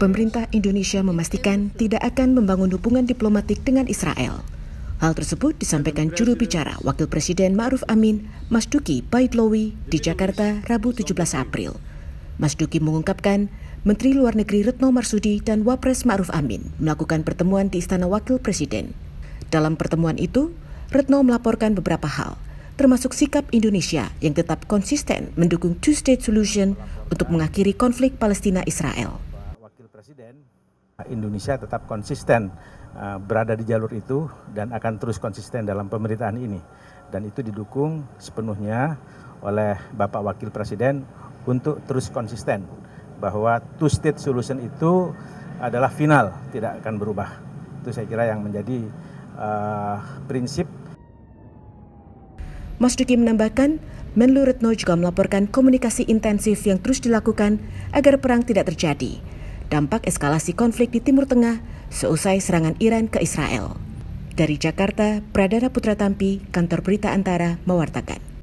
Pemerintah Indonesia memastikan tidak akan membangun hubungan diplomatik dengan Israel. Hal tersebut disampaikan juru bicara Wakil Presiden Ma'ruf Amin, Mas Duki Baitlowi di Jakarta Rabu 17 April. Mas Duki mengungkapkan, Menteri Luar Negeri Retno Marsudi dan Wapres Ma'ruf Amin melakukan pertemuan di Istana Wakil Presiden. Dalam pertemuan itu, Retno melaporkan beberapa hal, termasuk sikap Indonesia yang tetap konsisten mendukung two-state solution untuk mengakhiri konflik Palestina-Israel. Wakil Presiden Indonesia tetap konsisten eh, berada di jalur itu dan akan terus konsisten dalam pemerintahan ini. Dan itu didukung sepenuhnya oleh Bapak Wakil Presiden untuk terus konsisten bahwa two state solution itu adalah final, tidak akan berubah. Itu saya kira yang menjadi uh, prinsip Mas Duki menambahkan, Menlu Retno juga melaporkan komunikasi intensif yang terus dilakukan agar perang tidak terjadi. Dampak eskalasi konflik di Timur Tengah seusai serangan Iran ke Israel. Dari Jakarta, Pradana Putra Tampi, Kantor Berita Antara, mewartakan.